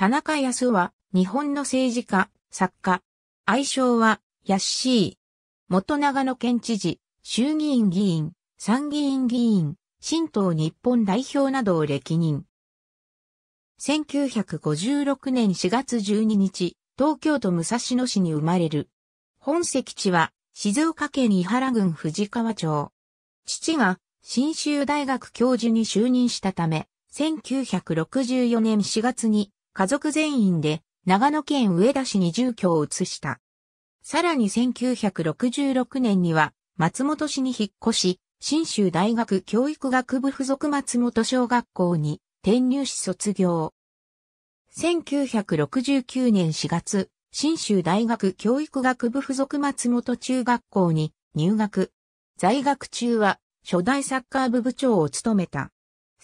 田中康は、日本の政治家、作家。愛称は、ヤッシー。元長野県知事、衆議院議員、参議院議員、新党日本代表などを歴任。1956年4月12日、東京都武蔵野市に生まれる。本籍地は、静岡県伊原郡藤川町。父が、新州大学教授に就任したため、1964年4月に家族全員で長野県上田市に住居を移した。さらに1966年には松本市に引っ越し、新州大学教育学部附属松本小学校に転入し卒業。1969年4月、新州大学教育学部附属松本中学校に入学。在学中は初代サッカー部部長を務めた。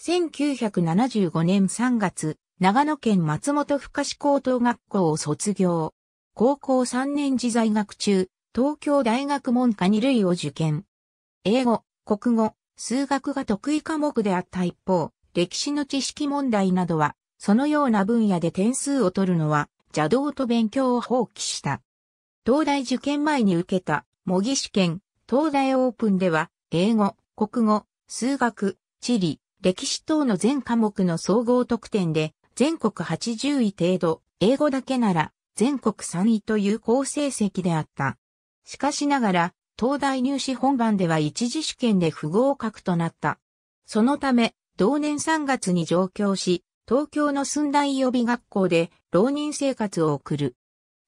1975年3月、長野県松本深志高等学校を卒業。高校3年時在学中、東京大学文科2類を受験。英語、国語、数学が得意科目であった一方、歴史の知識問題などは、そのような分野で点数を取るのは邪道と勉強を放棄した。東大受験前に受けた模擬試験、東大オープンでは、英語、国語、数学、地理、歴史等の全科目の総合得点で全国80位程度、英語だけなら全国3位という好成績であった。しかしながら、東大入試本番では一次試験で不合格となった。そのため、同年3月に上京し、東京の寸大予備学校で浪人生活を送る。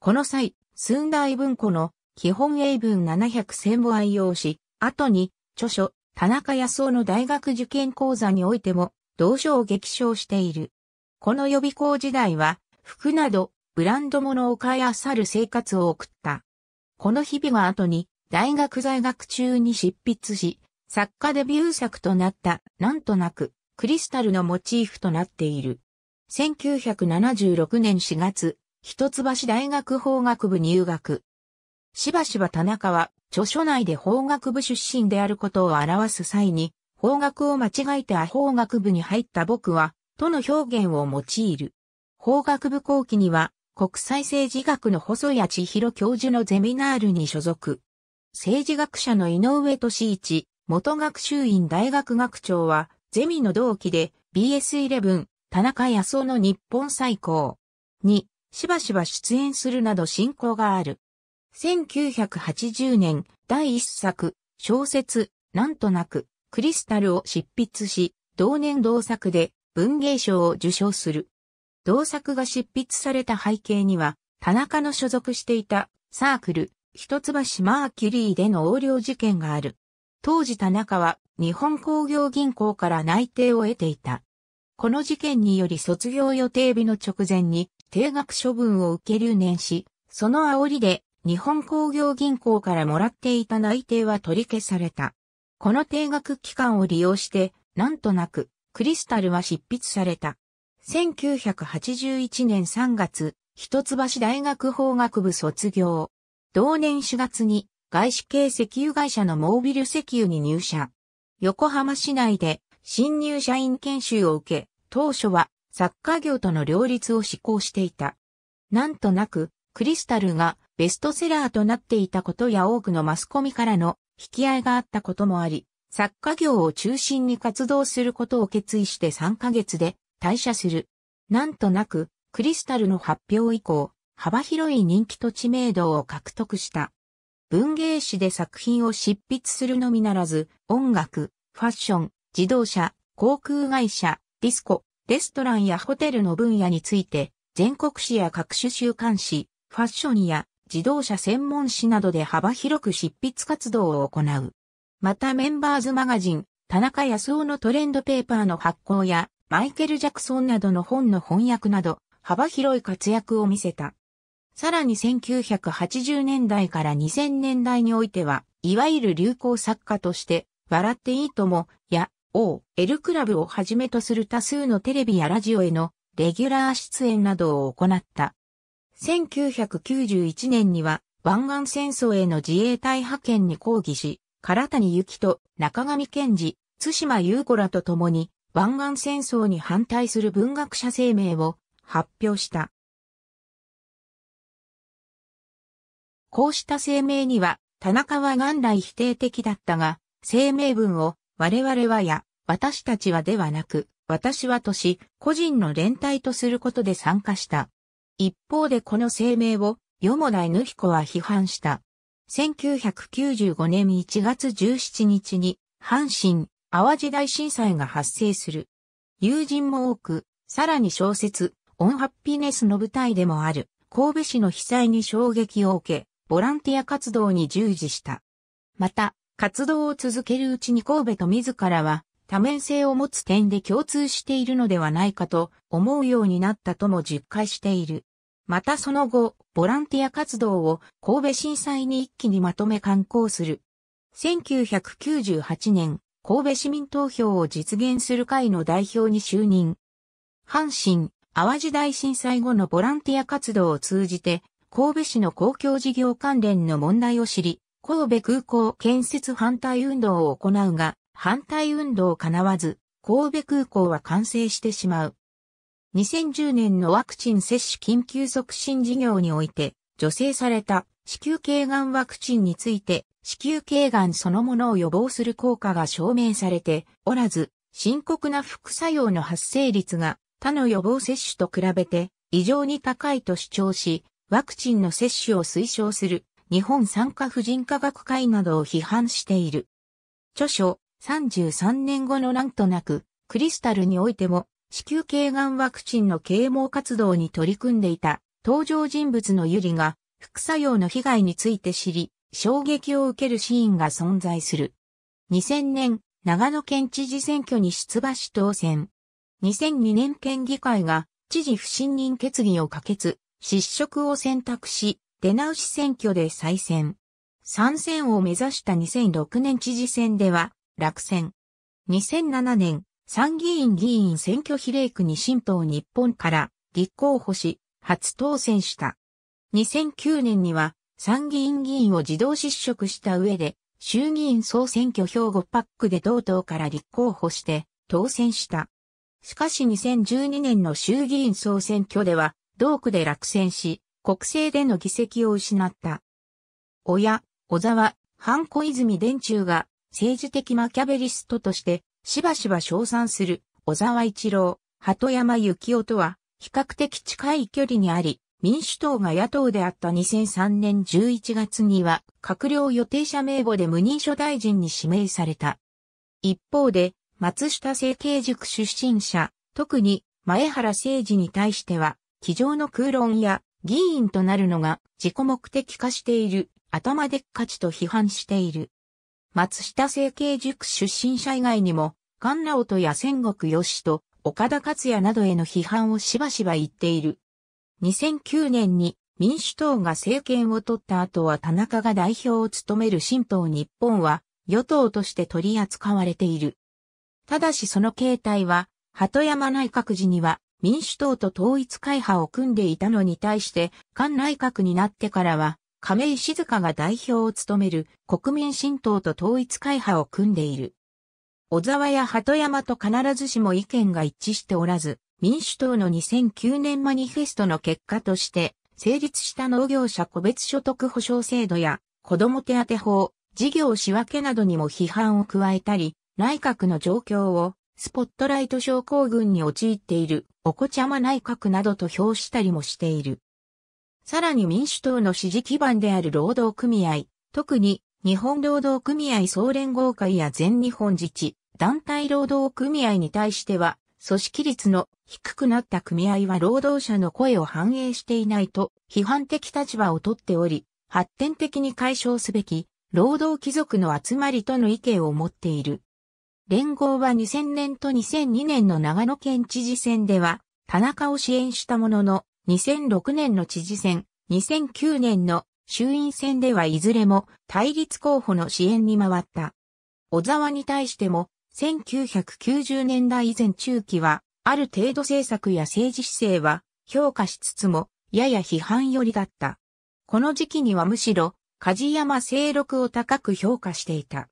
この際、寸大文庫の基本英文700選を愛用し、後に著書、田中康夫の大学受験講座においても、同書を激賞している。この予備校時代は、服など、ブランド物を買い漁る生活を送った。この日々は後に、大学在学中に執筆し、作家デビュー作となった、なんとなく、クリスタルのモチーフとなっている。1976年4月、一橋大学法学部入学。しばしば田中は、著書内で法学部出身であることを表す際に、法学を間違えてア法学部に入った僕は、との表現を用いる。法学部後期には、国際政治学の細谷千尋教授のゼミナールに所属。政治学者の井上俊一、元学習院大学学長は、ゼミの同期で BS11、田中康夫の日本最高に、しばしば出演するなど進行がある。1980年、第一作、小説、なんとなく、クリスタルを執筆し、同年同作で、文芸賞を受賞する。同作が執筆された背景には、田中の所属していたサークル、一橋マーキュリーでの横領事件がある。当時田中は日本工業銀行から内定を得ていた。この事件により卒業予定日の直前に定額処分を受け留年し、その煽りで日本工業銀行からもらっていた内定は取り消された。この定額期間を利用して、なんとなくクリスタルは執筆された。1981年3月、一橋大学法学部卒業。同年4月に外資系石油会社のモービル石油に入社。横浜市内で新入社員研修を受け、当初は作家業との両立を志向していた。なんとなく、クリスタルがベストセラーとなっていたことや多くのマスコミからの引き合いがあったこともあり、作家業を中心に活動することを決意して3ヶ月で退社する。なんとなく、クリスタルの発表以降、幅広い人気と知名度を獲得した。文芸誌で作品を執筆するのみならず、音楽、ファッション、自動車、航空会社、ディスコ、レストランやホテルの分野について、全国誌や各種週刊誌、ファッションや自動車専門誌などで幅広く執筆活動を行う。またメンバーズマガジン、田中康夫のトレンドペーパーの発行や、マイケル・ジャクソンなどの本の翻訳など、幅広い活躍を見せた。さらに1980年代から2000年代においては、いわゆる流行作家として、笑っていいとも、や、O、L クラブをはじめとする多数のテレビやラジオへのレギュラー出演などを行った。1991年には、湾岸戦争への自衛隊派遣に抗議し、唐谷幸と中上健治、津島優子らと共に、湾岸戦争に反対する文学者声明を発表した。こうした声明には、田中は元来否定的だったが、声明文を、我々はや、私たちはではなく、私はとし、個人の連帯とすることで参加した。一方でこの声明を、よもないぬひこは批判した。1995年1月17日に阪神・淡路大震災が発生する。友人も多く、さらに小説、オンハッピネスの舞台でもある、神戸市の被災に衝撃を受け、ボランティア活動に従事した。また、活動を続けるうちに神戸と自らは、多面性を持つ点で共通しているのではないかと思うようになったとも実感している。またその後、ボランティア活動を神戸震災に一気にまとめ刊行する。1998年、神戸市民投票を実現する会の代表に就任。阪神、淡路大震災後のボランティア活動を通じて、神戸市の公共事業関連の問題を知り、神戸空港建設反対運動を行うが、反対運動かなわず、神戸空港は完成してしまう。2010年のワクチン接種緊急促進事業において、助成された子宮頸がんワクチンについて、子宮頸がんそのものを予防する効果が証明されておらず、深刻な副作用の発生率が他の予防接種と比べて異常に高いと主張し、ワクチンの接種を推奨する日本産科婦人科学会などを批判している。著書33年後のなんとなく、クリスタルにおいても子宮頸がんワクチンの啓蒙活動に取り組んでいた登場人物のユリが副作用の被害について知り、衝撃を受けるシーンが存在する。2000年、長野県知事選挙に出馬し当選。2002年県議会が知事不信任決議を可決、失職を選択し、出直し選挙で再選。参戦を目指した2006年知事選では落選。2007年、参議院議員選挙比例区に新党日本から立候補し、初当選した。2009年には参議院議員を自動失職した上で、衆議院総選挙兵庫パックで同党から立候補して当選した。しかし2012年の衆議院総選挙では、同区で落選し、国政での議席を失った。親、小沢、ハンコ泉電中が政治的マキャベリストとしてしばしば称賛する小沢一郎、鳩山幸夫とは比較的近い距離にあり、民主党が野党であった2003年11月には閣僚予定者名簿で無認書大臣に指名された。一方で、松下政経塾出身者、特に前原誠治に対しては、机上の空論や議員となるのが自己目的化している、頭でっかちと批判している。松下政経塾出身者以外にも、菅直人や仙国義と岡田克也などへの批判をしばしば言っている。2009年に民主党が政権を取った後は田中が代表を務める新党日本は与党として取り扱われている。ただしその形態は、鳩山内閣時には民主党と統一会派を組んでいたのに対して、菅内閣になってからは、亀井静香が代表を務める国民新党と統一会派を組んでいる。小沢や鳩山と必ずしも意見が一致しておらず、民主党の2009年マニフェストの結果として、成立した農業者個別所得保障制度や子供手当法、事業仕分けなどにも批判を加えたり、内閣の状況をスポットライト症候群に陥っているおこちゃま内閣などと評したりもしている。さらに民主党の支持基盤である労働組合、特に日本労働組合総連合会や全日本自治、団体労働組合に対しては、組織率の低くなった組合は労働者の声を反映していないと批判的立場をとっており、発展的に解消すべき労働貴族の集まりとの意見を持っている。連合は2000年と2002年の長野県知事選では田中を支援したものの2006年の知事選、2009年の衆院選ではいずれも対立候補の支援に回った。小沢に対しても、1990年代以前中期は、ある程度政策や政治姿勢は評価しつつも、やや批判寄りだった。この時期にはむしろ、梶山清六を高く評価していた。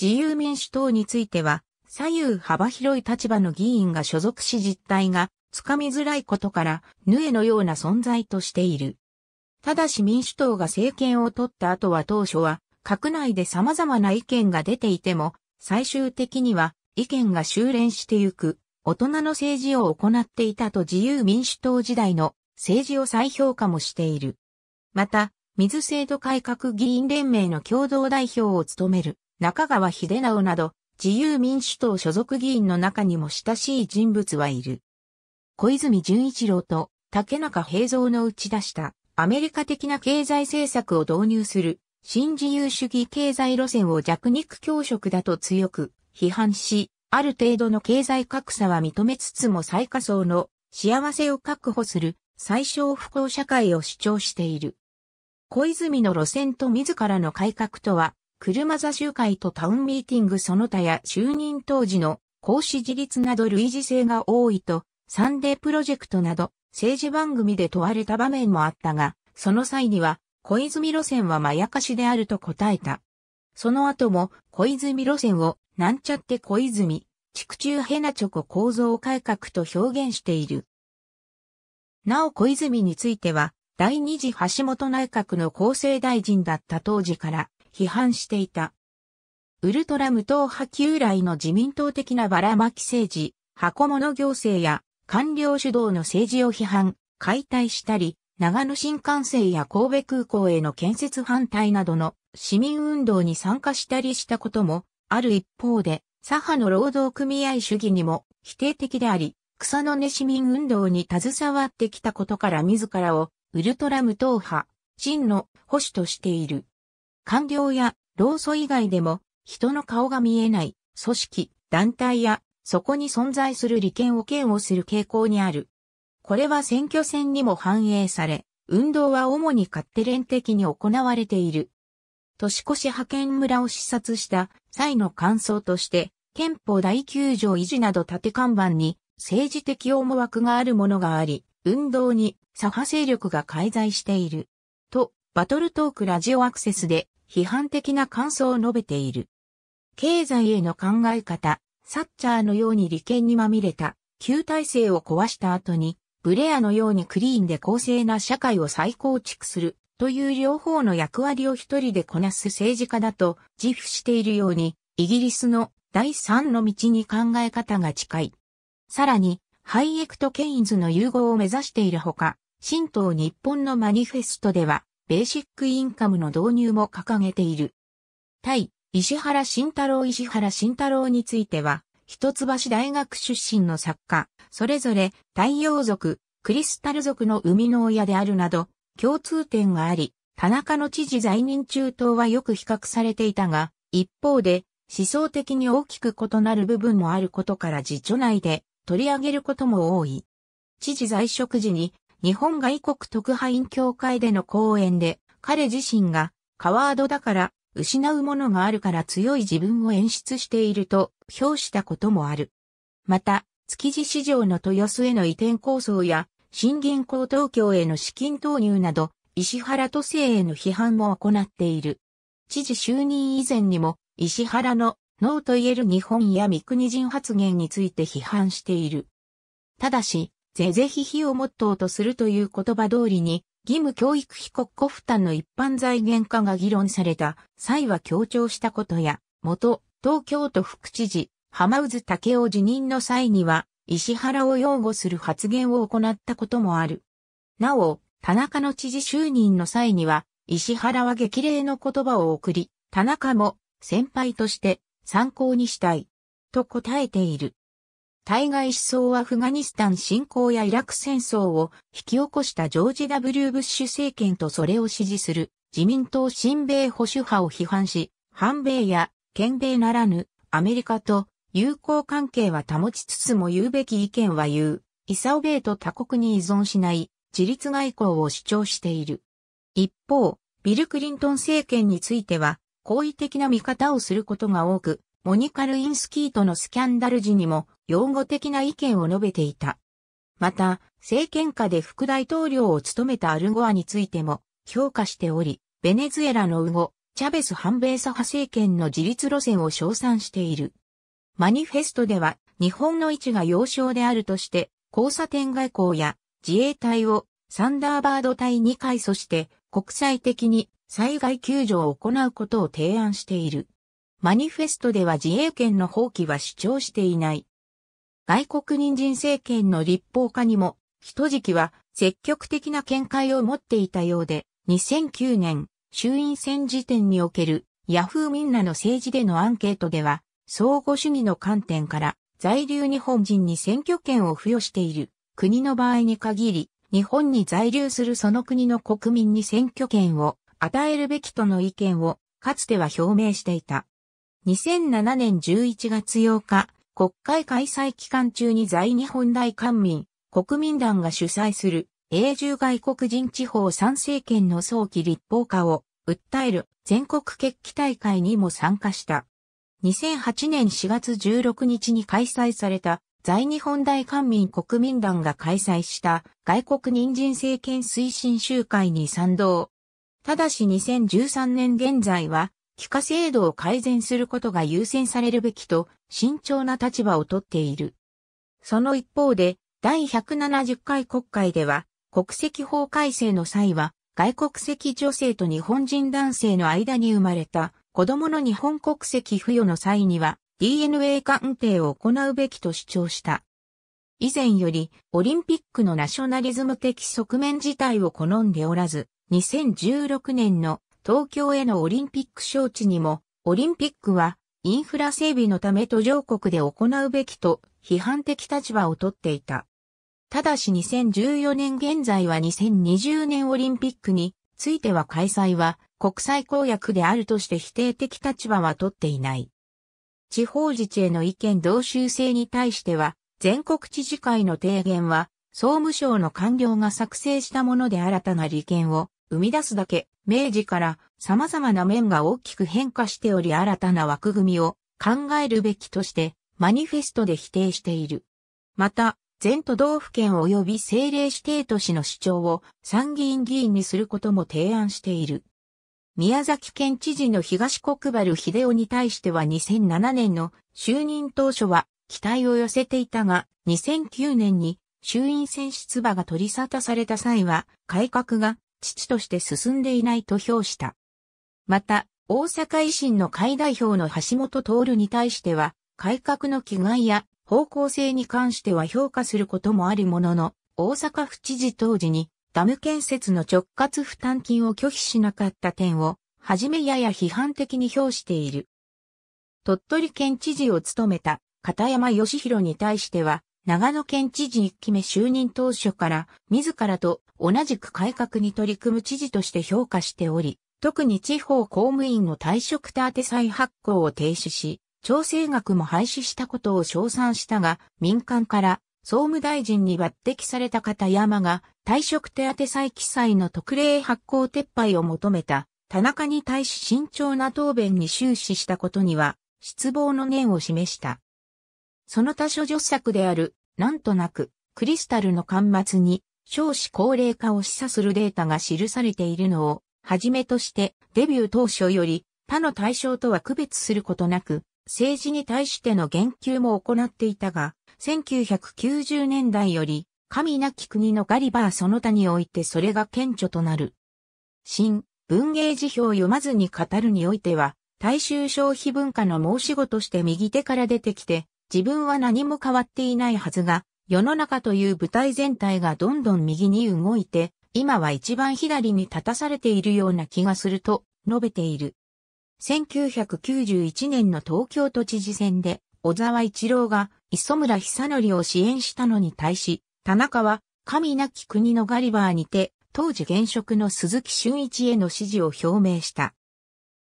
自由民主党については、左右幅広い立場の議員が所属し実態がつかみづらいことから、ヌエのような存在としている。ただし民主党が政権を取った後は当初は、閣内で様々な意見が出ていても、最終的には意見が修練してゆく、大人の政治を行っていたと自由民主党時代の政治を再評価もしている。また、水制度改革議員連盟の共同代表を務める中川秀直など、自由民主党所属議員の中にも親しい人物はいる。小泉純一郎と竹中平蔵の打ち出したアメリカ的な経済政策を導入する新自由主義経済路線を弱肉強食だと強く批判し、ある程度の経済格差は認めつつも最下層の幸せを確保する最小不幸社会を主張している。小泉の路線と自らの改革とは、車座集会とタウンミーティングその他や就任当時の公私自立など類似性が多いと、サンデープロジェクトなど政治番組で問われた場面もあったが、その際には、小泉路線はまやかしであると答えた。その後も、小泉路線を、なんちゃって小泉、地中ヘナチョコ構造改革と表現している。なお小泉については、第二次橋本内閣の厚生大臣だった当時から批判していた。ウルトラ無党派旧来の自民党的なばらまき政治、箱物行政や官僚主導の政治を批判、解体したり、長野新幹線や神戸空港への建設反対などの市民運動に参加したりしたこともある一方で、左派の労働組合主義にも否定的であり、草の根市民運動に携わってきたことから自らをウルトラ無党派、真の保守としている。官僚や労組以外でも人の顔が見えない組織、団体やそこに存在する利権を嫌悪する傾向にある。これは選挙戦にも反映され、運動は主に勝手連的に行われている。年越し派遣村を視察した際の感想として、憲法第9条維持など縦看板に政治的思惑があるものがあり、運動に左派勢力が介在している。と、バトルトークラジオアクセスで批判的な感想を述べている。経済への考え方、サッチャーのように利権にまみれた旧体制を壊した後に、ブレアのようにクリーンで公正な社会を再構築するという両方の役割を一人でこなす政治家だと自負しているように、イギリスの第三の道に考え方が近い。さらに、ハイエクとケインズの融合を目指しているほか、新党日本のマニフェストでは、ベーシックインカムの導入も掲げている。対、石原慎太郎石原慎太郎については、一橋大学出身の作家、それぞれ太陽族、クリスタル族の生みの親であるなど、共通点があり、田中の知事在任中等はよく比較されていたが、一方で、思想的に大きく異なる部分もあることから辞書内で取り上げることも多い。知事在職時に日本外国特派員協会での講演で彼自身がカワードだから失うものがあるから強い自分を演出していると評したこともある。また、築地市場の豊洲への移転構想や、新銀行東京への資金投入など、石原都政への批判も行っている。知事就任以前にも、石原のノーと言える日本や三国人発言について批判している。ただし、是々非をモットーとするという言葉通りに、義務教育費国庫負担の一般財源化が議論された際は強調したことや、元東京都副知事、浜渦竹雄辞任の際には、石原を擁護する発言を行ったこともある。なお、田中の知事就任の際には、石原は激励の言葉を送り、田中も先輩として参考にしたい、と答えている。対外思想アフガニスタン侵攻やイラク戦争を引き起こしたジョージ・ W・ ブッシュ政権とそれを支持する自民党新米保守派を批判し、反米や県米ならぬアメリカと友好関係は保ちつつも言うべき意見は言う、イサオ米と他国に依存しない自立外交を主張している。一方、ビル・クリントン政権については、好意的な見方をすることが多く、モニカ・ルインスキーとのスキャンダル時にも擁護的な意見を述べていた。また、政権下で副大統領を務めたアルゴアについても評価しており、ベネズエラの右後、チャベス反米左派政権の自立路線を称賛している。マニフェストでは日本の位置が要衝であるとして、交差点外交や自衛隊をサンダーバード隊に改組して国際的に災害救助を行うことを提案している。マニフェストでは自衛権の放棄は主張していない。外国人人政権の立法化にも、一時期は積極的な見解を持っていたようで、2009年、衆院選時点におけるヤフーみんなの政治でのアンケートでは、相互主義の観点から在留日本人に選挙権を付与している国の場合に限り、日本に在留するその国の国民に選挙権を与えるべきとの意見をかつては表明していた。2007年11月8日、国会開催期間中に在日本大官民、国民団が主催する、永住外国人地方参政権の早期立法化を訴える全国決起大会にも参加した。2008年4月16日に開催された在日本大官民国民団が開催した外国人参政権推進集会に賛同。ただし2013年現在は帰化制度を改善することが優先されるべきと慎重な立場をとっている。その一方で、第170回国会では、国籍法改正の際は、外国籍女性と日本人男性の間に生まれた子供の日本国籍付与の際には DNA 鑑定を行うべきと主張した。以前よりオリンピックのナショナリズム的側面自体を好んでおらず、2016年の東京へのオリンピック招致にも、オリンピックはインフラ整備のため途上国で行うべきと批判的立場をとっていた。ただし2014年現在は2020年オリンピックについては開催は国際公約であるとして否定的立場はとっていない。地方自治への意見同州性に対しては全国知事会の提言は総務省の官僚が作成したもので新たな利権を生み出すだけ明治から様々な面が大きく変化しており新たな枠組みを考えるべきとしてマニフェストで否定している。また、全都道府県及び政令指定都市の主張を参議院議員にすることも提案している。宮崎県知事の東国原秀夫に対しては2007年の就任当初は期待を寄せていたが、2009年に衆院選出馬が取り沙汰された際は改革が父として進んでいないと評した。また、大阪維新の会代表の橋本徹に対しては、改革の気概や方向性に関しては評価することもあるものの、大阪府知事当時にダム建設の直轄負担金を拒否しなかった点を、はじめやや批判的に評している。鳥取県知事を務めた片山義弘に対しては、長野県知事1期目就任当初から、自らと同じく改革に取り組む知事として評価しており、特に地方公務員の退職手当再発行を停止し、調整額も廃止したことを称賛したが、民間から総務大臣に抜擢された片山が退職手当再記載の特例発行撤廃を求めた田中に対し慎重な答弁に終始したことには失望の念を示した。その他諸助作であるなんとなく、クリスタルの端末に少子高齢化を示唆するデータが記されているのを、はじめとしてデビュー当初より他の対象とは区別することなく、政治に対しての言及も行っていたが、1990年代より、神なき国のガリバーその他においてそれが顕著となる。新、文芸辞表を読まずに語るにおいては、大衆消費文化の申し子として右手から出てきて、自分は何も変わっていないはずが、世の中という舞台全体がどんどん右に動いて、今は一番左に立たされているような気がすると述べている。1991年の東京都知事選で、小沢一郎が磯村久則を支援したのに対し、田中は神なき国のガリバーにて、当時現職の鈴木俊一への支持を表明した。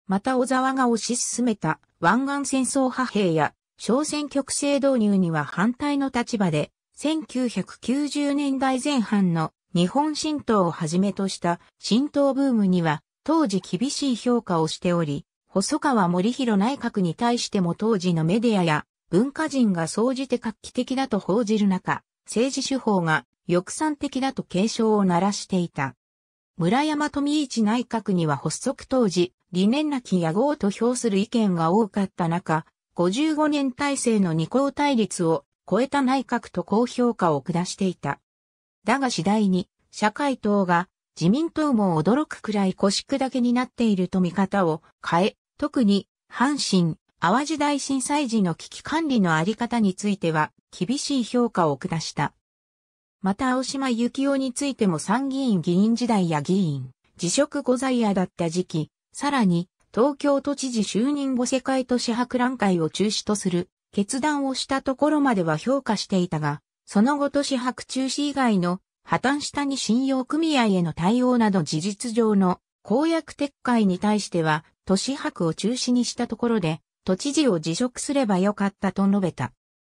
また小沢が推し進めた湾岸戦争派兵や小選挙区制導入には反対の立場で、1990年代前半の日本新党をはじめとした新党ブームには当時厳しい評価をしており、細川森弘内閣に対しても当時のメディアや文化人が総じて画期的だと報じる中、政治手法が抑散的だと警鐘を鳴らしていた。村山富一内閣には発足当時、理念なき野望と評する意見が多かった中、55年体制の二項対立を超えた内閣と高評価を下していた。だが次第に、社会党が自民党も驚くくらい腰砕けになっていると見方を変え、特に阪神、淡路大震災時の危機管理のあり方については厳しい評価を下した。また青島幸男についても参議院議員時代や議員、辞職後在野だった時期、さらに東京都知事就任後世界都市博覧会を中止とする決断をしたところまでは評価していたが、その後都市博中止以外の破綻したに信用組合への対応など事実上の公約撤回に対しては都市博を中止にしたところで都知事を辞職すればよかったと述べた。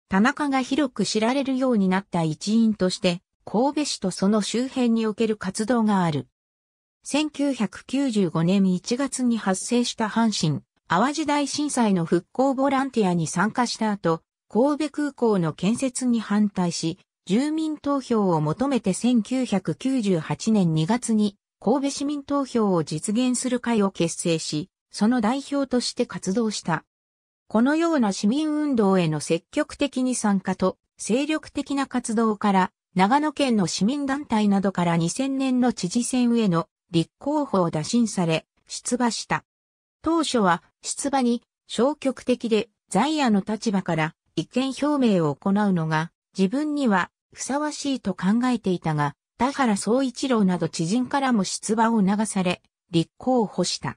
田中が広く知られるようになった一因として神戸市とその周辺における活動がある。1995年1月に発生した阪神、淡路大震災の復興ボランティアに参加した後、神戸空港の建設に反対し、住民投票を求めて1998年2月に神戸市民投票を実現する会を結成し、その代表として活動した。このような市民運動への積極的に参加と精力的な活動から長野県の市民団体などから2000年の知事選への立候補を打診され、出馬した。当初は出馬に消極的で在野の立場から意見表明を行うのが自分にはふさわしいと考えていたが、田原総一郎など知人からも出馬を促され、立候補した。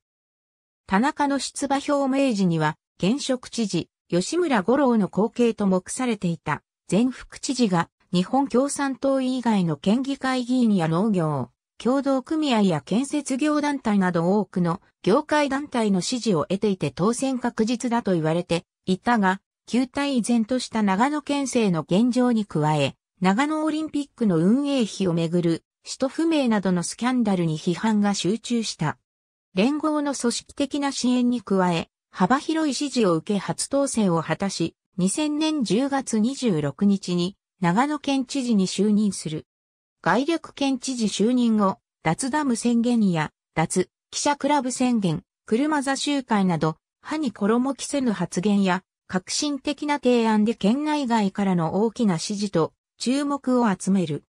田中の出馬表明時には、現職知事、吉村五郎の後継と目されていた前副知事が日本共産党以外の県議会議員や農業、協同組合や建設業団体など多くの業界団体の支持を得ていて当選確実だと言われていたが、旧体依然とした長野県政の現状に加え、長野オリンピックの運営費をめぐる、使途不明などのスキャンダルに批判が集中した。連合の組織的な支援に加え、幅広い支持を受け初当選を果たし、2000年10月26日に長野県知事に就任する。概略県知事就任後、脱ダム宣言や、脱、記者クラブ宣言、車座集会など、歯に衣着せぬ発言や、革新的な提案で県内外からの大きな支持と注目を集める。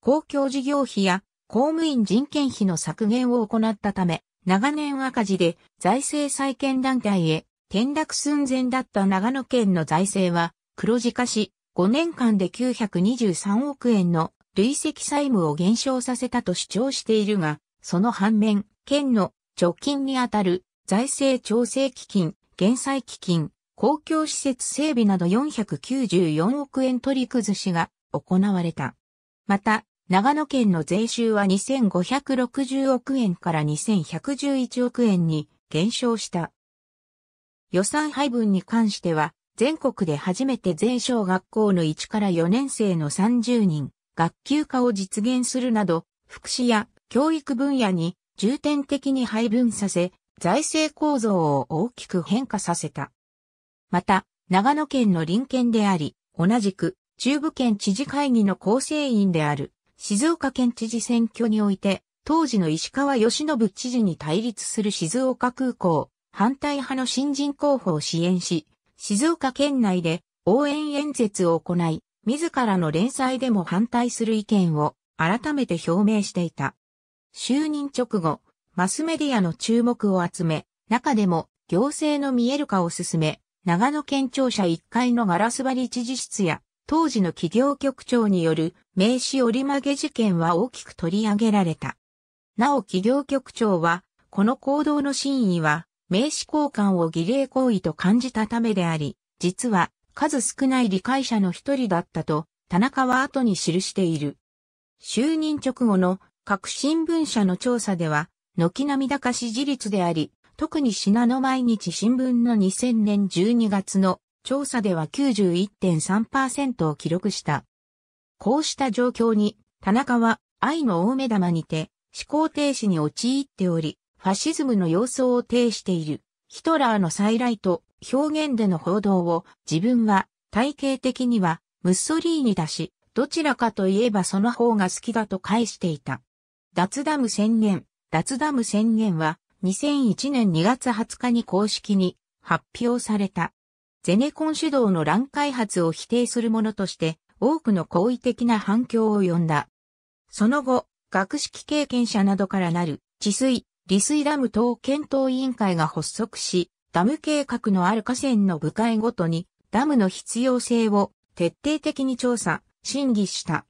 公共事業費や公務員人件費の削減を行ったため、長年赤字で財政再建団体へ転落寸前だった長野県の財政は黒字化し、5年間で923億円の累積債務を減少させたと主張しているが、その反面、県の貯金にあたる財政調整基金、減債基金、公共施設整備など494億円取り崩しが行われた。また、長野県の税収は2560億円から2111億円に減少した。予算配分に関しては、全国で初めて全小学校の1から4年生の30人、学級化を実現するなど、福祉や教育分野に重点的に配分させ、財政構造を大きく変化させた。また、長野県の隣県であり、同じく中部県知事会議の構成員である静岡県知事選挙において、当時の石川義信知事に対立する静岡空港、反対派の新人候補を支援し、静岡県内で応援演説を行い、自らの連載でも反対する意見を改めて表明していた。就任直後、マスメディアの注目を集め、中でも行政の見える化を進め、長野県庁舎1階のガラス張り知事室や、当時の企業局長による名刺折り曲げ事件は大きく取り上げられた。なお企業局長は、この行動の真意は、名刺交換を儀礼行為と感じたためであり、実は数少ない理解者の一人だったと、田中は後に記している。就任直後の各新聞社の調査では、軒並み高支持率であり、特に品の毎日新聞の2000年12月の調査では91.3%を記録した。こうした状況に、田中は愛の大目玉にて思考停止に陥っており、ファシズムの様相を呈しているヒトラーの再来と表現での報道を自分は体系的にはムッソリーニだし、どちらかといえばその方が好きだと返していた。脱ダム宣言、脱ダム宣言は2001年2月20日に公式に発表された。ゼネコン主導の乱開発を否定するものとして多くの好意的な反響を呼んだ。その後、学識経験者などからなる治水、利水ダム等検討委員会が発足し、ダム計画のある河川の部会ごとに、ダムの必要性を徹底的に調査、審議した。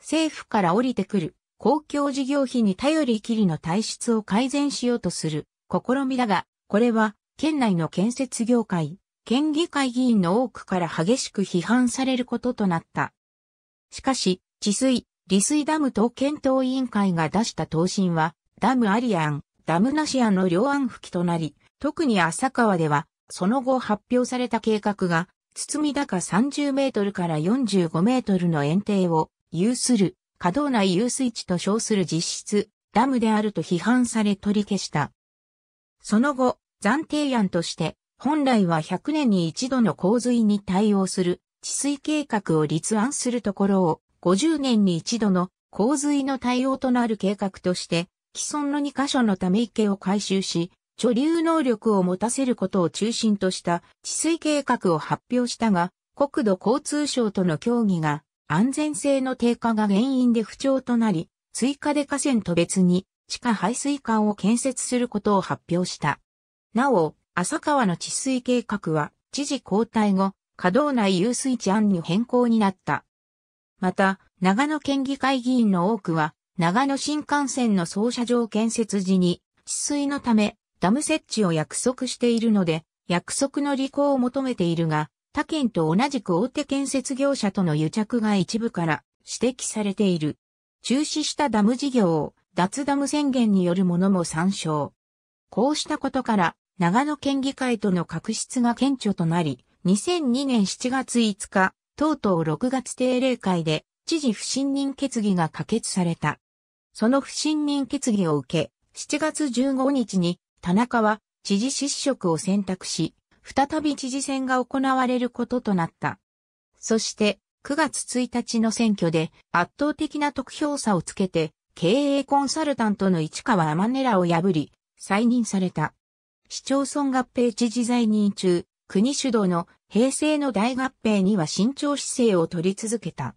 政府から降りてくる公共事業費に頼りきりの体質を改善しようとする試みだが、これは県内の建設業界、県議会議員の多くから激しく批判されることとなった。しかし、治水、利水ダム等検討委員会が出した答申は、ダムありン・ダムなし案の両案付きとなり、特に浅川では、その後発表された計画が、堤高30メートルから45メートルの園庭を有する、可動内遊水地と称する実質、ダムであると批判され取り消した。その後、暫定案として、本来は100年に一度の洪水に対応する治水計画を立案するところを、50年に一度の洪水の対応となる計画として、既存の2カ所のため池を改修し、貯留能力を持たせることを中心とした治水計画を発表したが、国土交通省との協議が安全性の低下が原因で不調となり、追加で河川と別に地下排水管を建設することを発表した。なお、浅川の治水計画は知事交代後、稼働内遊水地案に変更になった。また、長野県議会議員の多くは、長野新幹線の操車場建設時に、治水のため、ダム設置を約束しているので、約束の履行を求めているが、他県と同じく大手建設業者との癒着が一部から指摘されている。中止したダム事業を脱ダム宣言によるものも参照。こうしたことから、長野県議会との確執が顕著となり、2002年7月5日、とうとう6月定例会で、知事不信任決議が可決された。その不信任決議を受け、7月15日に田中は知事失職を選択し、再び知事選が行われることとなった。そして、9月1日の選挙で圧倒的な得票差をつけて、経営コンサルタントの市川天音らを破り、再任された。市町村合併知事在任中、国主導の平成の大合併には慎重姿勢を取り続けた。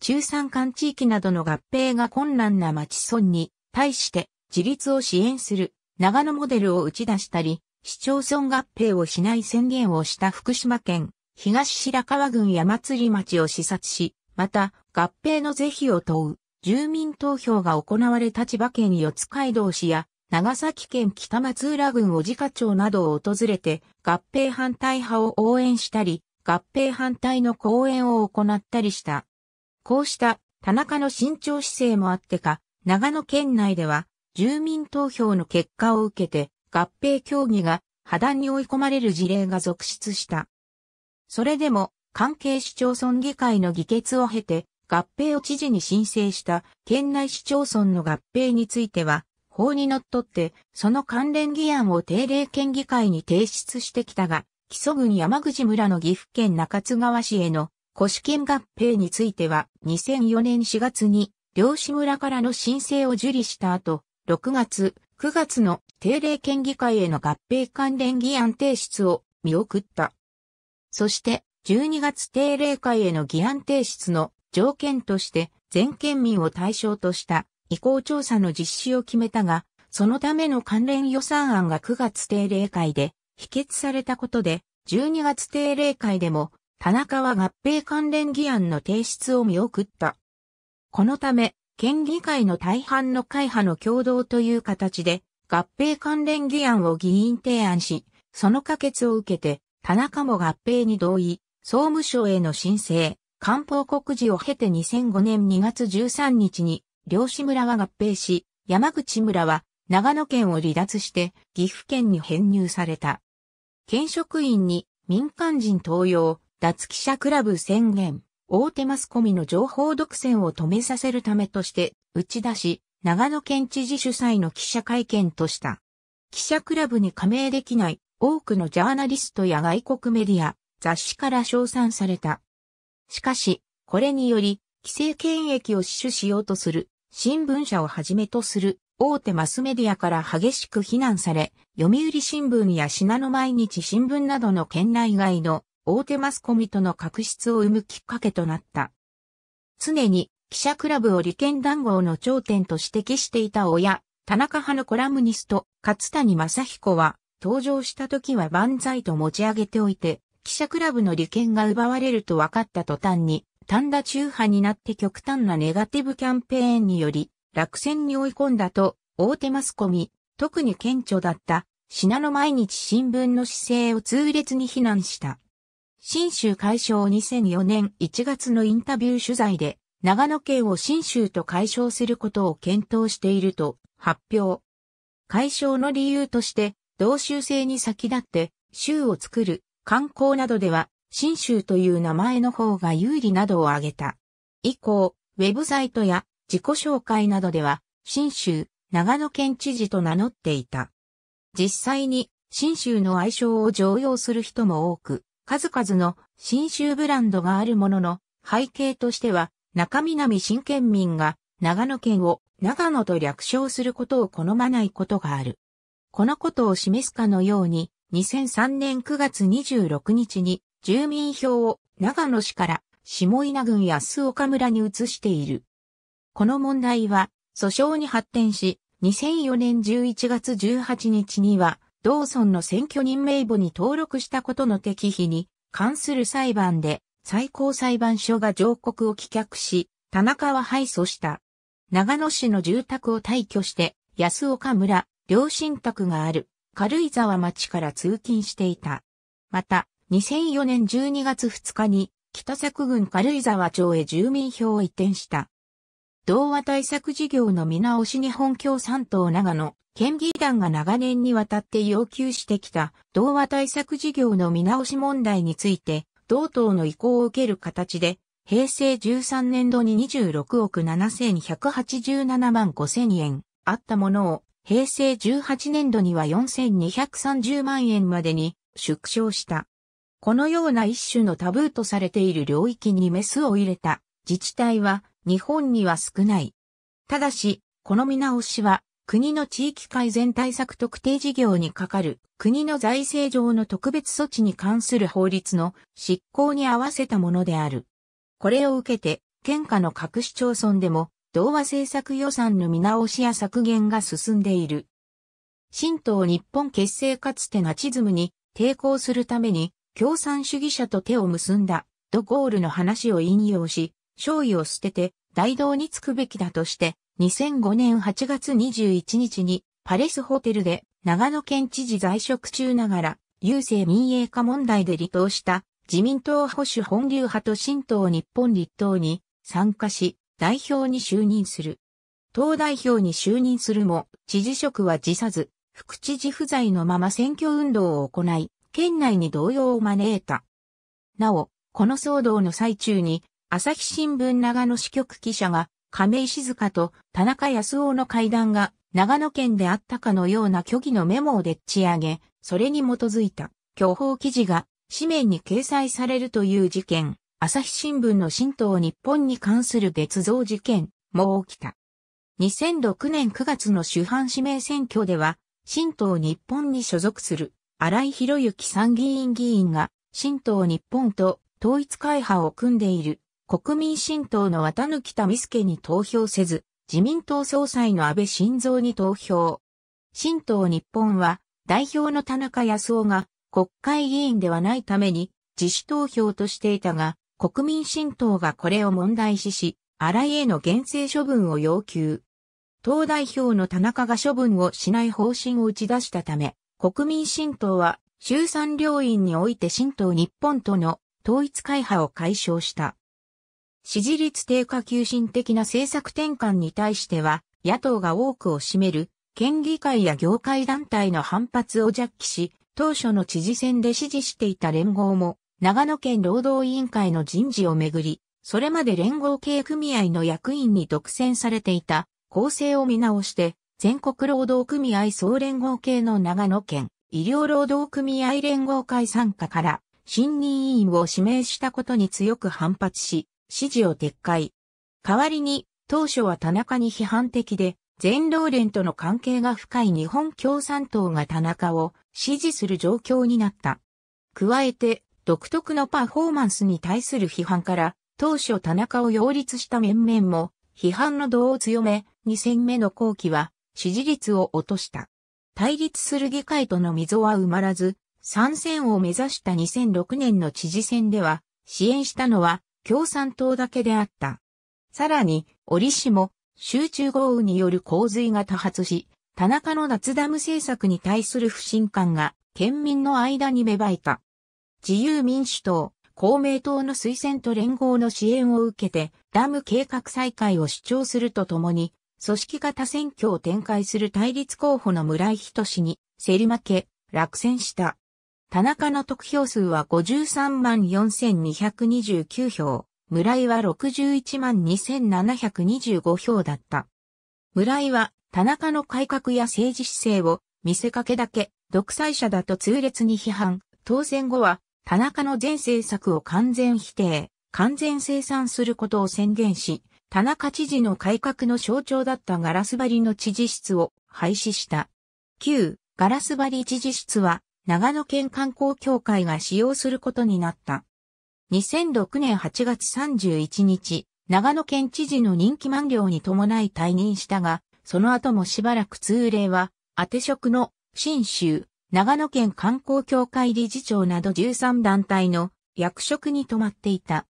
中山間地域などの合併が困難な町村に対して自立を支援する長野モデルを打ち出したり、市町村合併をしない宣言をした福島県、東白川郡山釣町を視察し、また、合併の是非を問う、住民投票が行われた千葉県四街道市や、長崎県北松浦郡小塚町などを訪れて、合併反対派を応援したり、合併反対の講演を行ったりした。こうした田中の慎重姿勢もあってか、長野県内では住民投票の結果を受けて合併協議が破談に追い込まれる事例が続出した。それでも関係市町村議会の議決を経て合併を知事に申請した県内市町村の合併については法にのっとってその関連議案を定例県議会に提出してきたが、基礎郡山口村の岐阜県中津川市への古市県合併については2004年4月に漁師村からの申請を受理した後、6月、9月の定例県議会への合併関連議案提出を見送った。そして、12月定例会への議案提出の条件として全県民を対象とした意向調査の実施を決めたが、そのための関連予算案が9月定例会で否決されたことで、12月定例会でも田中は合併関連議案の提出を見送った。このため、県議会の大半の会派の共同という形で、合併関連議案を議員提案し、その可決を受けて、田中も合併に同意、総務省への申請、官報告示を経て2005年2月13日に、漁師村は合併し、山口村は長野県を離脱して岐阜県に編入された。県職員に民間人登用、脱記者クラブ宣言。大手マスコミの情報独占を止めさせるためとして打ち出し、長野県知事主催の記者会見とした。記者クラブに加盟できない多くのジャーナリストや外国メディア、雑誌から称賛された。しかし、これにより、規制権益を死守しようとする、新聞社をはじめとする大手マスメディアから激しく非難され、読売新聞や品の毎日新聞などの県内外の大手マスコミとの確執を生むきっかけとなった。常に記者クラブを利権談合の頂点と指摘していた親、田中派のコラムニスト、勝谷正彦は、登場した時は万歳と持ち上げておいて、記者クラブの利権が奪われると分かった途端に、単打中派になって極端なネガティブキャンペーンにより、落選に追い込んだと、大手マスコミ、特に顕著だった、信濃毎日新聞の姿勢を痛烈に非難した。新州解消2004年1月のインタビュー取材で、長野県を新州と解消することを検討していると発表。解消の理由として、同州制に先立って、州を作る、観光などでは、新州という名前の方が有利などを挙げた。以降、ウェブサイトや自己紹介などでは、新州、長野県知事と名乗っていた。実際に、新州の愛称を常用する人も多く、数々の新州ブランドがあるものの、背景としては、中南新県民が長野県を長野と略称することを好まないことがある。このことを示すかのように、2003年9月26日に住民票を長野市から下稲郡安岡村に移している。この問題は訴訟に発展し、2004年11月18日にはローソンの選挙人名簿に登録したことの適否に関する裁判で最高裁判所が上告を棄却し、田中は敗訴した。長野市の住宅を退去して、安岡村、両親宅がある、軽井沢町から通勤していた。また、2004年12月2日に、北作郡軽井沢町へ住民票を移転した。同和対策事業の見直し日本共産党長野県議団が長年にわたって要求してきた同和対策事業の見直し問題について、同等の意向を受ける形で、平成13年度に26億7187万5000円あったものを、平成18年度には4230万円までに縮小した。このような一種のタブーとされている領域にメスを入れた自治体は日本には少ない。ただし、この見直しは国の地域改善対策特定事業に係る国の財政上の特別措置に関する法律の執行に合わせたものである。これを受けて、県下の各市町村でも、同和政策予算の見直しや削減が進んでいる。新党日本結成かつてナチズムに抵抗するために、共産主義者と手を結んだ、ドゴールの話を引用し、勝意を捨てて、大道につくべきだとして、2005年8月21日にパレスホテルで長野県知事在職中ながら、郵政民営化問題で離党した自民党保守本流派と新党日本立党に参加し、代表に就任する。党代表に就任するも、知事職は辞さず、副知事不在のまま選挙運動を行い、県内に動揺を招いた。なお、この騒動の最中に、朝日新聞長野支局記者が亀井静香と田中康夫の会談が長野県であったかのような虚偽のメモをでっち上げ、それに基づいた巨報記事が紙面に掲載されるという事件、朝日新聞の新党日本に関する別造事件も起きた。2006年9月の主犯指名選挙では、新党日本に所属する荒井博之参議院議員が、新党日本と統一会派を組んでいる国民新党の綿貫民助に投票せず、自民党総裁の安倍晋三に投票。新党日本は、代表の田中康夫が国会議員ではないために自主投票としていたが、国民新党がこれを問題視し、新井への厳正処分を要求。党代表の田中が処分をしない方針を打ち出したため、国民新党は、衆参両院において新党日本との統一会派を解消した。支持率低下求心的な政策転換に対しては、野党が多くを占める、県議会や業界団体の反発を弱気し、当初の知事選で支持していた連合も、長野県労働委員会の人事をめぐり、それまで連合系組合の役員に独占されていた構成を見直して、全国労働組合総連合系の長野県医療労働組合連合会参加から新任委員を指名したことに強く反発し、指示を撤回。代わりに、当初は田中に批判的で、全労連との関係が深い日本共産党が田中を支持する状況になった。加えて、独特のパフォーマンスに対する批判から、当初田中を擁立した面々も、批判の度を強め、2戦目の後期は、支持率を落とした。対立する議会との溝は埋まらず、参戦を目指した2006年の知事選では、支援したのは共産党だけであった。さらに、折しも集中豪雨による洪水が多発し、田中の夏ダム政策に対する不信感が県民の間に芽生えた。自由民主党、公明党の推薦と連合の支援を受けて、ダム計画再開を主張するとともに、組織型選挙を展開する対立候補の村井仁氏に、競り負け、落選した。田中の得票数は53万4229票、村井は61万2725票だった。村井は田中の改革や政治姿勢を見せかけだけ独裁者だと痛烈に批判、当選後は田中の全政策を完全否定、完全生産することを宣言し、田中知事の改革の象徴だったガラス張りの知事室を廃止した。旧ガラス張り知事室は長野県観光協会が使用することになった。2006年8月31日、長野県知事の任期満了に伴い退任したが、その後もしばらく通例は、当て職の、新州、長野県観光協会理事長など13団体の役職に止まっていた。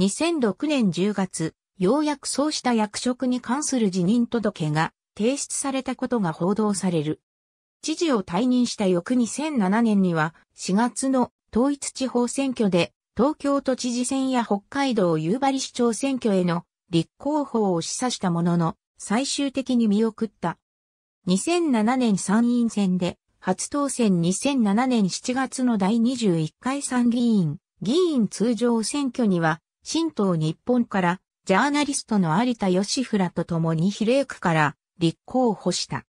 2006年10月、ようやくそうした役職に関する辞任届が提出されたことが報道される。知事を退任した翌2007年には4月の統一地方選挙で東京都知事選や北海道夕張市長選挙への立候補を示唆したものの最終的に見送った。2007年参院選で初当選2007年7月の第21回参議院議員通常選挙には新党日本からジャーナリストの有田義らと共に比例区から立候補した。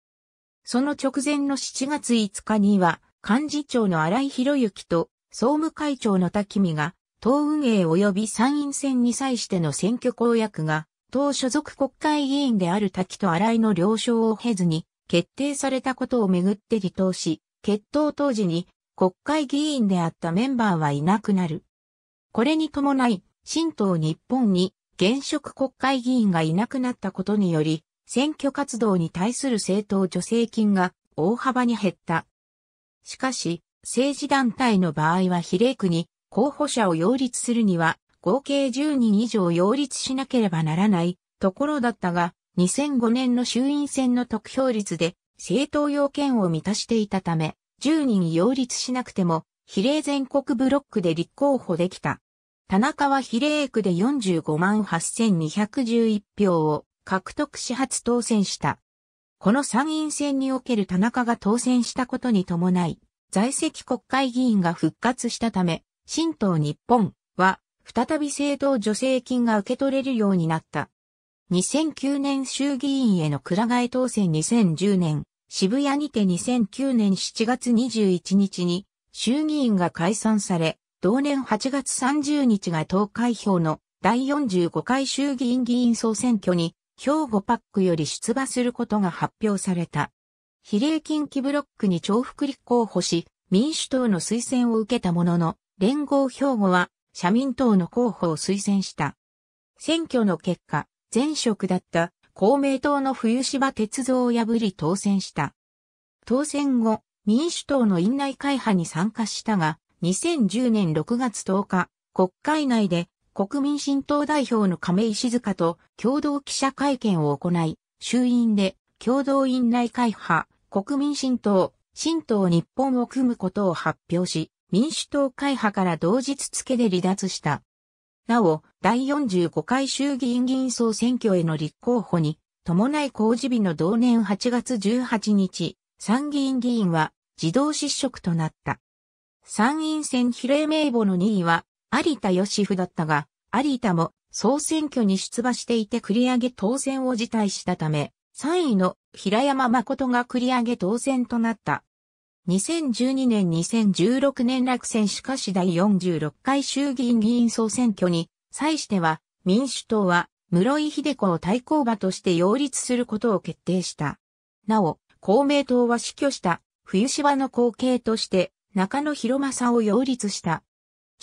その直前の7月5日には、幹事長の荒井博之と総務会長の滝見が、党運営及び参院選に際しての選挙公約が、党所属国会議員である滝と荒井の了承を経ずに、決定されたことをめぐって離党し、決闘当時に国会議員であったメンバーはいなくなる。これに伴い、新党日本に現職国会議員がいなくなったことにより、選挙活動に対する政党助成金が大幅に減った。しかし、政治団体の場合は比例区に候補者を擁立するには合計10人以上擁立しなければならないところだったが、2005年の衆院選の得票率で政党要件を満たしていたため、10人擁立しなくても比例全国ブロックで立候補できた。田中は比例区で45万8211票を、獲得し初当選した。この参院選における田中が当選したことに伴い、在籍国会議員が復活したため、新党日本は再び政党助成金が受け取れるようになった。2009年衆議院へのくら替え当選2010年、渋谷にて2009年7月21日に衆議院が解散され、同年8月30日が投開票の第45回衆議院議員総選挙に兵庫パックより出馬することが発表された。比例近畿ブロックに重複立候補し、民主党の推薦を受けたものの、連合兵庫は社民党の候補を推薦した。選挙の結果、前職だった公明党の冬芝鉄道を破り当選した。当選後、民主党の院内会派に参加したが、2010年6月10日、国会内で国民新党代表の亀井静香と共同記者会見を行い、衆院で共同院内会派、国民新党、新党日本を組むことを発表し、民主党会派から同日付で離脱した。なお、第45回衆議院議員総選挙への立候補に、伴い公示日の同年8月18日、参議院議員は自動失職となった。参院選比例名簿の2位は、有田義夫だったが、有田も総選挙に出馬していて繰り上げ当選を辞退したため、3位の平山誠が繰り上げ当選となった。2012年2016年落選しかし第46回衆議院議員総選挙に、際しては民主党は室井秀子を対抗馬として擁立することを決定した。なお、公明党は死去した冬芝の後継として中野博正を擁立した。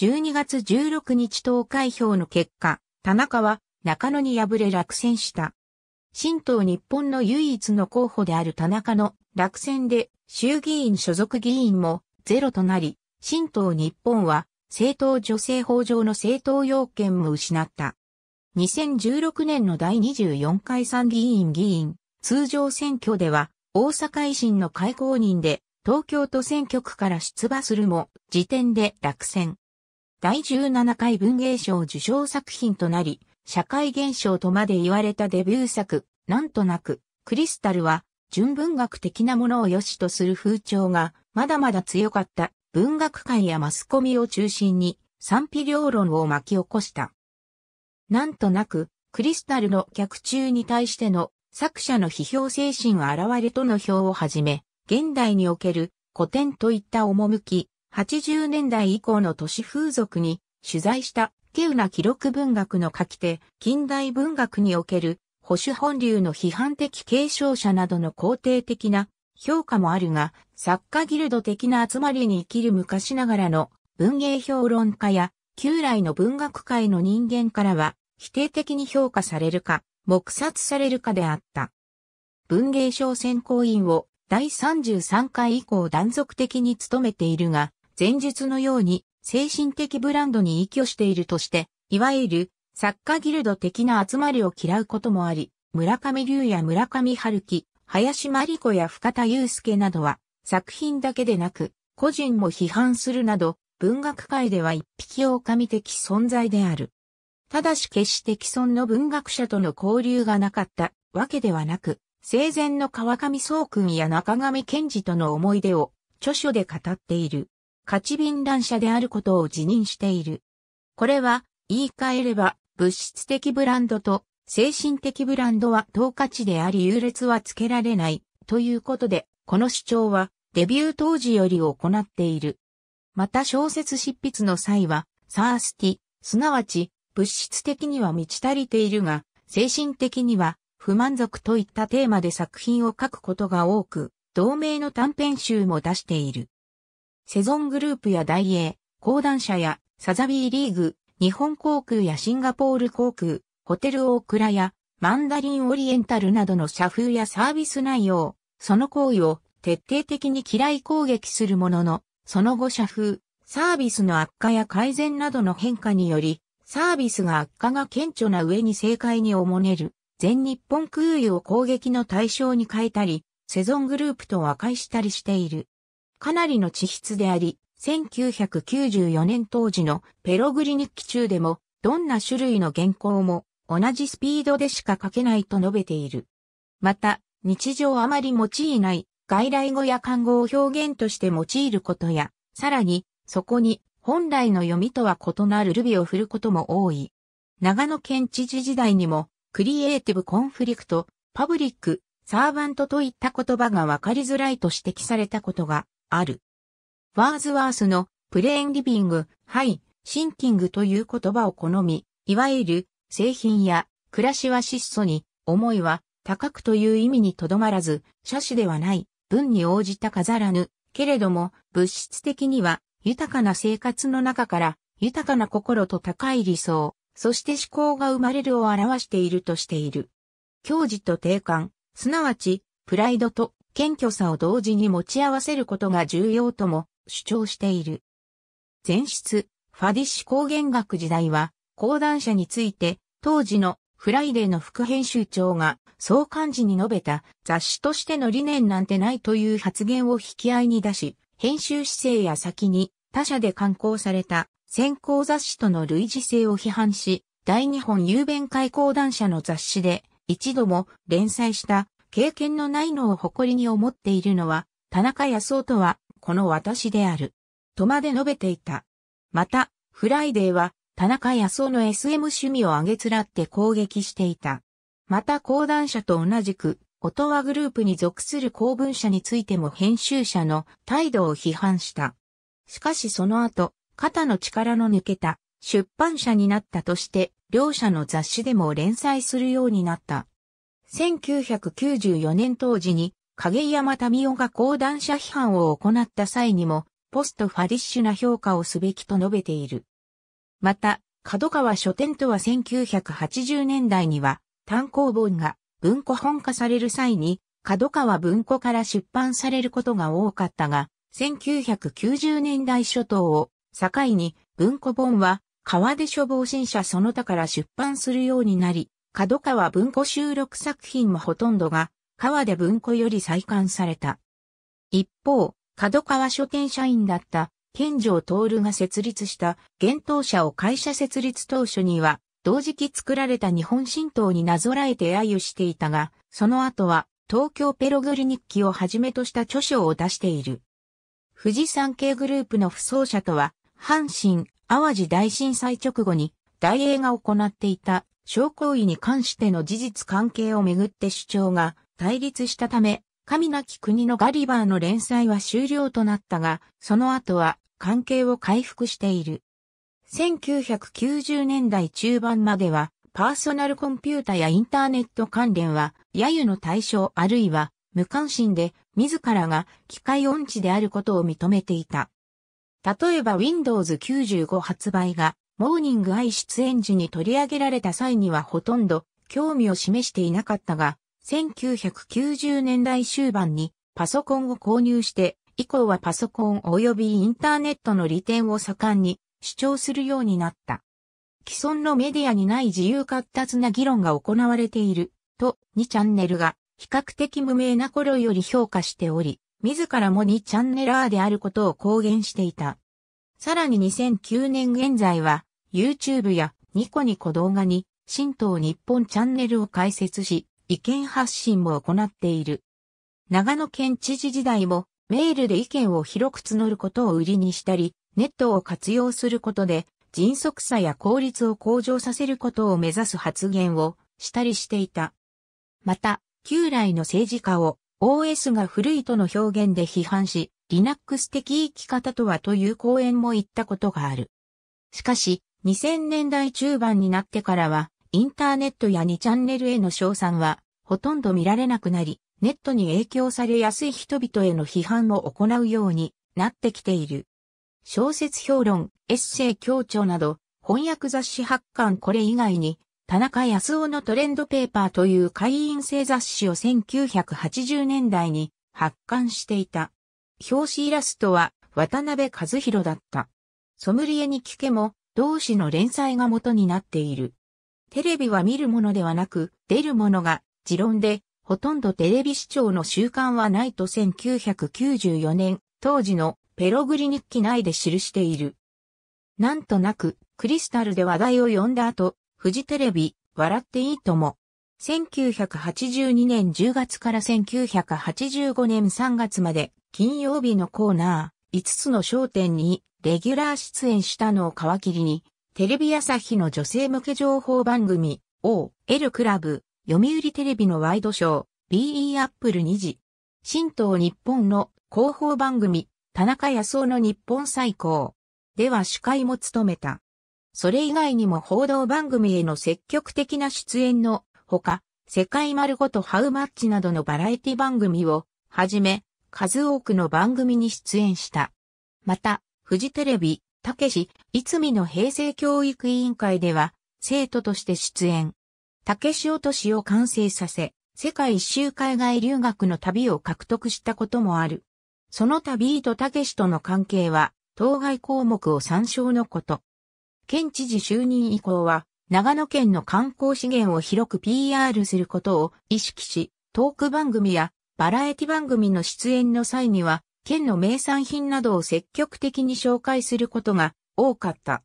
12月16日投開票の結果、田中は中野に敗れ落選した。新党日本の唯一の候補である田中の落選で衆議院所属議員もゼロとなり、新党日本は政党女性法上の政党要件も失った。2016年の第24回参議院議員通常選挙では大阪維新の会公認で東京都選挙区から出馬するも時点で落選。第17回文芸賞受賞作品となり、社会現象とまで言われたデビュー作、なんとなく、クリスタルは、純文学的なものを良しとする風潮が、まだまだ強かった文学界やマスコミを中心に、賛否両論を巻き起こした。なんとなく、クリスタルの客中に対しての作者の批評精神は現れとの表をはじめ、現代における古典といった趣、80年代以降の都市風俗に取材した稀有な記録文学の書き手、近代文学における保守本流の批判的継承者などの肯定的な評価もあるが、作家ギルド的な集まりに生きる昔ながらの文芸評論家や旧来の文学界の人間からは否定的に評価されるか、黙殺されるかであった。文芸賞選考委員を第33回以降断続的に務めているが、前述のように精神的ブランドに依拠しているとして、いわゆる作家ギルド的な集まりを嫌うこともあり、村上龍や村上春樹、林真理子や深田祐介などは作品だけでなく個人も批判するなど文学界では一匹狼的存在である。ただし決して既存の文学者との交流がなかったわけではなく、生前の川上宗君や中上健治との思い出を著書で語っている。勝ち便乱者であることを自認している。これは、言い換えれば、物質的ブランドと精神的ブランドは等価値であり優劣はつけられない、ということで、この主張は、デビュー当時より行っている。また小説執筆の際は、サースティ、すなわち、物質的には満ち足りているが、精神的には不満足といったテーマで作品を書くことが多く、同名の短編集も出している。セゾングループや大英、講談社やサザビーリーグ、日本航空やシンガポール航空、ホテルオークラやマンダリンオリエンタルなどの社風やサービス内容、その行為を徹底的に嫌い攻撃するものの、その後社風、サービスの悪化や改善などの変化により、サービスが悪化が顕著な上に正解におもねる、全日本空輸を攻撃の対象に変えたり、セゾングループと和解したりしている。かなりの地質であり、1994年当時のペログリ日記中でも、どんな種類の原稿も同じスピードでしか書けないと述べている。また、日常あまり用いない外来語や漢語を表現として用いることや、さらに、そこに本来の読みとは異なるルビを振ることも多い。長野県知事時代にも、クリエイティブコンフリクト、パブリック、サーバントといった言葉がわかりづらいと指摘されたことがある。ワーズワースのプレーンリビング、ハイ、シンキングという言葉を好み、いわゆる製品や暮らしは質素に、思いは高くという意味にとどまらず、写真ではない文に応じた飾らぬ、けれども物質的には豊かな生活の中から豊かな心と高い理想、そして思考が生まれるを表しているとしている。矜持と定感、すなわちプライドと謙虚さを同時に持ち合わせることが重要とも主張している。前室、ファディッシュ高原学時代は、講談社について、当時のフライデーの副編集長が、そう事に述べた雑誌としての理念なんてないという発言を引き合いに出し、編集姿勢や先に他社で刊行された先行雑誌との類似性を批判し、大日本郵便会講談社の雑誌で一度も連載した経験のないのを誇りに思っているのは、田中康夫とは、この私である。とまで述べていた。また、フライデーは、田中康夫の SM 趣味をあげつらって攻撃していた。また講談社と同じく、音羽グループに属する公文社についても編集者の態度を批判した。しかしその後、肩の力の抜けた出版社になったとして、両社の雑誌でも連載するようになった。1994年当時に影山民夫が講談社批判を行った際にも、ポストファディッシュな評価をすべきと述べている。また、角川書店とは1980年代には、単行本が文庫本化される際に、角川文庫から出版されることが多かったが、1990年代初頭を境に文庫本は川出処防新社その他から出版するようになり、角川文庫収録作品もほとんどが、川で文庫より再刊された。一方、角川書店社員だった、健城徹が設立した、厳冬社を会社設立当初には、同時期作られた日本新党になぞらえて揶揄していたが、その後は、東京ペログリ日記をはじめとした著書を出している。富士山系グループの扶桑者とは、阪神・淡路大震災直後に、大映が行っていた商行為に関しての事実関係をめぐって主張が対立したため、神なき国のガリバーの連載は終了となったが、その後は関係を回復している。1990年代中盤までは、パーソナルコンピュータやインターネット関連は、揶揄の対象あるいは無関心で、自らが機械音痴であることを認めていた。例えば Windows 95発売がモーニングアイ出演時に取り上げられた際にはほとんど興味を示していなかったが、1990年代終盤にパソコンを購入して、以降はパソコン及びインターネットの利点を盛んに主張するようになった。既存のメディアにない自由活発な議論が行われている、と2チャンネルが比較的無名な頃より評価しており、自らも2チャンネラーであることを公言していた。さらに2009年現在は、YouTube やニコニコ動画に、新党日本チャンネルを開設し、意見発信も行っている。長野県知事時代も、メールで意見を広く募ることを売りにしたり、ネットを活用することで、迅速さや効率を向上させることを目指す発言をしたりしていた。また、旧来の政治家を OS が古いとの表現で批判し、Linux 的生き方とはという講演も言ったことがある。しかし、2000年代中盤になってからは、インターネットや2チャンネルへの賞賛は、ほとんど見られなくなり、ネットに影響されやすい人々への批判も行うようになってきている。小説評論、エッセイ協調など、翻訳雑誌発刊これ以外に、田中康夫のトレンドペーパーという会員制雑誌を1980年代に発刊していた。表紙イラストは渡辺和弘だった。ソムリエに聞けも同誌の連載が元になっている。テレビは見るものではなく、出るものが、持論で、ほとんどテレビ視聴の習慣はないと1994年、当時のペログリ日記内で記している。なんとなく、クリスタルで話題を呼んだ後、フジテレビ、笑っていいとも。1982年10月から1985年3月まで金曜日のコーナー5つの焦点にレギュラー出演したのを皮切りに、テレビ朝日の女性向け情報番組、O、L クラブ、読売テレビのワイドショー、BE アップル2時、新東日本の広報番組、田中康夫の日本最高。では司会も務めた。それ以外にも報道番組への積極的な出演のほか、世界丸ごとハウマッチなどのバラエティ番組をはじめ、数多くの番組に出演した。また、フジテレビ、たけし、いつみの平成教育委員会では、生徒として出演。たけし落としを完成させ、世界一周海外留学の旅を獲得したこともある。その旅とたけしとの関係は、当該項目を参照のこと。県知事就任以降は、長野県の観光資源を広く PR することを意識し、トーク番組やバラエティ番組の出演の際には、県の名産品などを積極的に紹介することが多かった。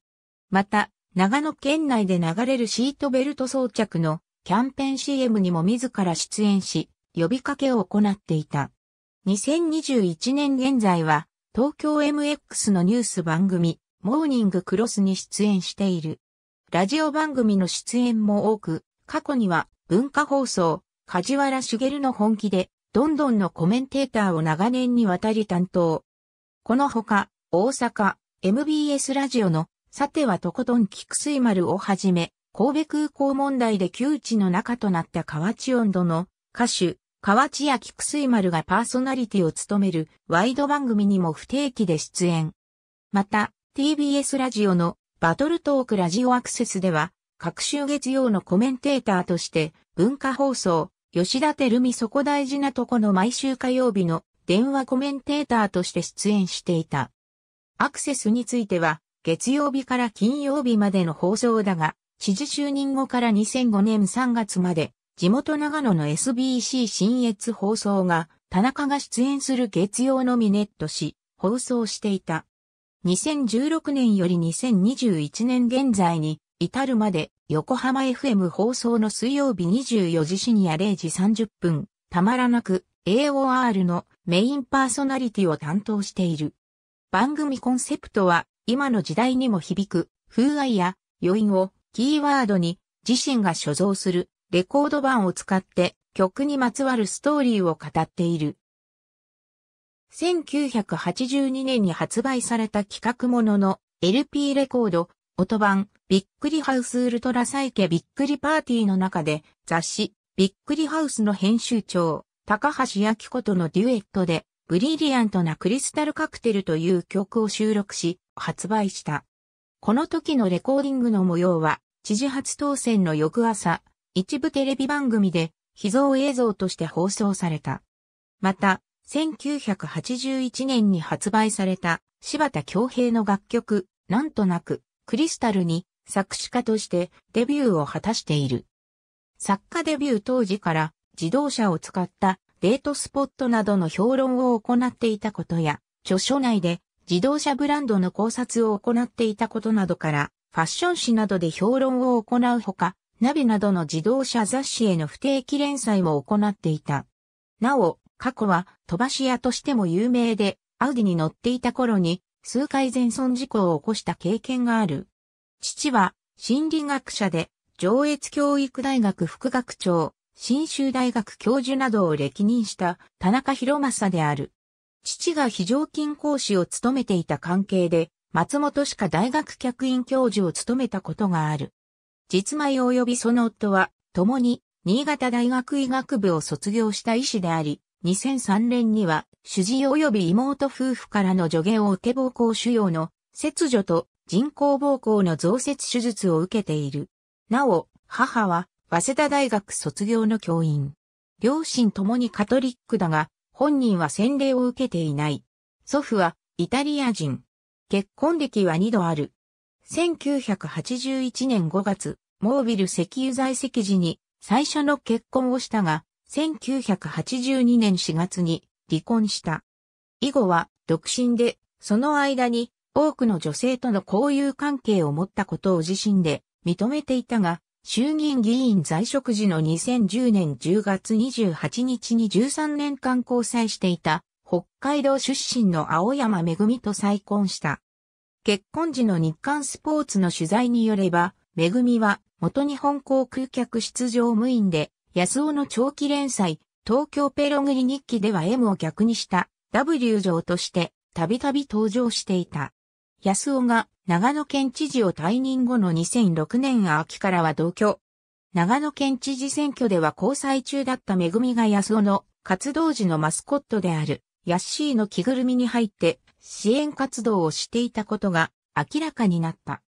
また、長野県内で流れるシートベルト装着のキャンペーン CM にも自ら出演し、呼びかけを行っていた。2021年現在は、東京 MX のニュース番組、モーニングクロスに出演している。ラジオ番組の出演も多く、過去には文化放送、梶原茂の本気でどんどんのコメンテーターを長年にわたり担当。このほか、大阪、MBS ラジオの、さてはとことん菊水丸をはじめ、神戸空港問題で窮地の中となった河内温度の歌手、河内や菊水丸がパーソナリティを務めるワイド番組にも不定期で出演。また、TBS ラジオのバトルトークラジオアクセスでは、各週月曜のコメンテーターとして文化放送、吉田照美そこ大事なとこの毎週火曜日の電話コメンテーターとして出演していた。アクセスについては、月曜日から金曜日までの放送だが、知事就任後から2005年3月まで、地元長野の SBC 新越放送が、田中が出演する月曜のみネットし、放送していた。2016年より2021年現在に、至るまで横浜 FM 放送の水曜日24時深夜0時30分、たまらなく AOR のメインパーソナリティを担当している。番組コンセプトは今の時代にも響く風合いや余韻をキーワードに自身が所蔵するレコード版を使って曲にまつわるストーリーを語っている。1982年に発売された企画ものの LP レコード、音版、ビックリハウスウルトラサイケビックリパーティーの中で雑誌ビックリハウスの編集長高橋明子とのデュエットでブリリアントなクリスタルカクテルという曲を収録し発売した。この時のレコーディングの模様は知事初当選の翌朝一部テレビ番組で秘蔵映像として放送された。また、1981年に発売された柴田恭平の楽曲、なんとなく、クリスタルに作詞家としてデビューを果たしている。作家デビュー当時から自動車を使ったデートスポットなどの評論を行っていたことや、著書内で自動車ブランドの考察を行っていたことなどから、ファッション誌などで評論を行うほか、ナビなどの自動車雑誌への不定期連載も行っていた。なお、過去は飛ばし屋としても有名で、アウディに乗っていた頃に数回全損事故を起こした経験がある。父は心理学者で上越教育大学副学長、新州大学教授などを歴任した田中博正である。父が非常勤講師を務めていた関係で、松本歯科大学客員教授を務めたことがある。実前及びその夫は、共に新潟大学医学部を卒業した医師であり、2003年には、主治医及び妹夫婦からの助言を受け暴行腫瘍の切除と人工膀胱の増設手術を受けている。なお、母は、早稲田大学卒業の教員。両親ともにカトリックだが、本人は洗礼を受けていない。祖父は、イタリア人。結婚歴は2度ある。1981年5月、モービル石油在籍時に最初の結婚をしたが、1982年4月に離婚した。以後は独身で、その間に多くの女性との交友関係を持ったことを自身で認めていたが、衆議院議員在職時の2010年10月28日に13年間交際していた北海道出身の青山めぐみと再婚した。結婚時の日刊スポーツの取材によれば、めぐみは元日本航空客出場無員で、安尾の長期連載、東京ペログリ日記では M を逆にした W 城としてたびたび登場していた。安尾が長野県知事を退任後の2006年秋からは同居。長野県知事選挙では交際中だっためぐみが安尾の活動時のマスコットであるヤッシーの着ぐるみに入って支援活動をしていたことが明らかになった。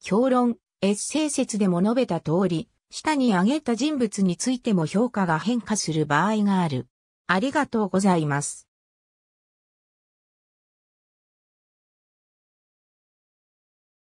評論、エッセイ説でも述べた通り、下に挙げた人物についても評価が変化する場合がある。ありがとうございます。